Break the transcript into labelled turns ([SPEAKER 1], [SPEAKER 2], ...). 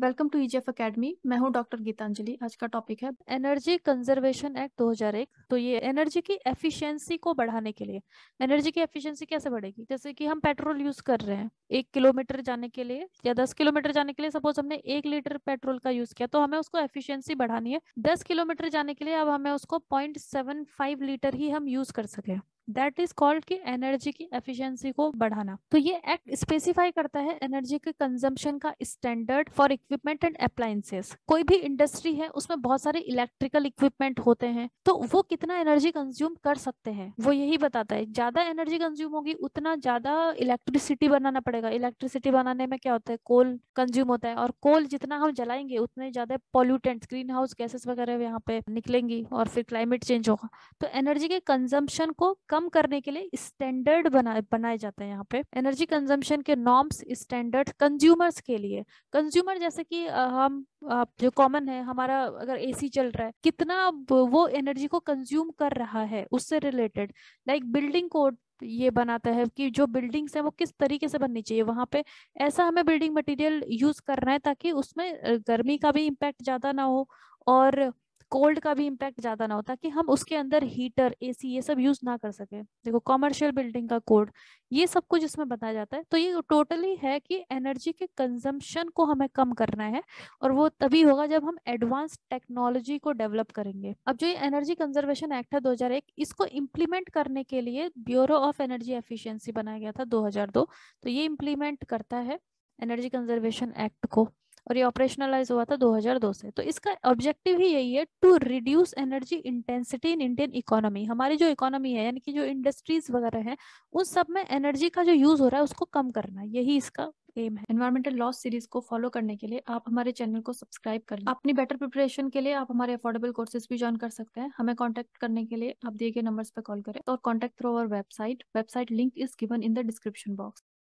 [SPEAKER 1] welcome to EGF academy मैं हूं doctor Geetanjali आज का टॉपिक है एनर्जी कंजर्वेशन एक्ट 2001 तो ये एनर्जी की एफिशिएंसी को बढ़ाने के लिए एनर्जी की एफिशिएंसी कैसे बढ़ेगी जैसे कि हम पेट्रोल यूज कर रहे हैं एक किलोमीटर जाने के लिए या दस किलोमीटर जाने के लिए सपोज हमने एक लीटर पेट्रोल का यूज किया तो हमें उसको एफिशियंसी बढ़ानी है दस किलोमीटर जाने के लिए अब हमें उसको पॉइंट लीटर ही हम यूज कर सके दैट इज कॉल्ड की एनर्जी की एफिशिएंसी को बढ़ाना तो ये एक्ट स्पेसिफाई करता है एनर्जी के कंजम्पशन का standard for equipment and appliances कोई भी इंडस्ट्री है उसमें बहुत सारे इलेक्ट्रिकल इक्विपमेंट होते हैं तो वो कितना एनर्जी कंज्यूम कर सकते हैं वो यही बताता है ज्यादा एनर्जी कंज्यूम होगी उतना ज्यादा इलेक्ट्रिसिटी बनाना पड़ेगा इलेक्ट्रिसिटी बनाने में क्या होता है कोल कंज्यूम होता है और कोल जितना हम जलाएंगे उतने ज्यादा पॉल्यूटेंट ग्रीन हाउस गैसेस वगैरह यहाँ पे निकलेंगी और फिर क्लाइमेट चेंज होगा तो एनर्जी के कंजम्पशन को कम करने के लिए स्टैंडर्ड बना बनाए जाते हैं यहाँ पे एनर्जी कंजम्पशन के नॉर्म्स स्टैंडर्ड कंज्यूमर्स के लिए कंज्यूमर जैसे कि हम जो कॉमन है हमारा अगर एसी चल रहा है कितना वो एनर्जी को कंज्यूम कर रहा है उससे रिलेटेड लाइक बिल्डिंग कोड ये बनाता है कि जो बिल्डिंग्स हैं वो किस तरीके से बननी चाहिए वहाँ पे ऐसा हमें बिल्डिंग मटेरियल यूज करना है ताकि उसमें गर्मी का भी इम्पैक्ट ज्यादा ना हो और कोल्ड का भी इम्पैक्ट ज़्यादा ना हो ताकि हम उसके अंदर हीटर एसी ये सब यूज़ ना कर सके देखो कॉमर्शियल बिल्डिंग का कोड ये सब कुछ इसमें बताया जाता है तो ये टोटली है कि एनर्जी के कंजम्पशन को हमें कम करना है और वो तभी होगा जब हम एडवांस टेक्नोलॉजी को डेवलप करेंगे अब जो ये एनर्जी कंजर्वेशन एक्ट है दो इसको इम्प्लीमेंट करने के लिए ब्यूरो ऑफ एनर्जी एफिशियंसी बनाया गया था दो तो ये इम्प्लीमेंट करता है एनर्जी कंजर्वेशन एक्ट को और ये ऑपरेशनलाइज हुआ था 2002 से तो इसका ऑब्जेक्टिव ही यही है to reduce energy intensity in Indian economy हमारी जो इकोनॉमी है यानी कि जो इंडस्ट्रीज वगैरह हैं उन सब में एनर्जी का जो यूज हो रहा है उसको कम करना यही इसका एम है एनवायरमेंटल लॉस सीरीज को फॉलो करने के लिए आप हमारे चैनल को सब्सक्राइब कर अपनी बेटर प्रिपरेशन के लिए आप हमारे अफोर्डेबल कोर्सेज भी ज्वाइन कर सकते हैं हमें कॉन्टेक्ट करने के लिए आप दिए गए नंबर पर कॉल करें और contact through our website website link is given in the description box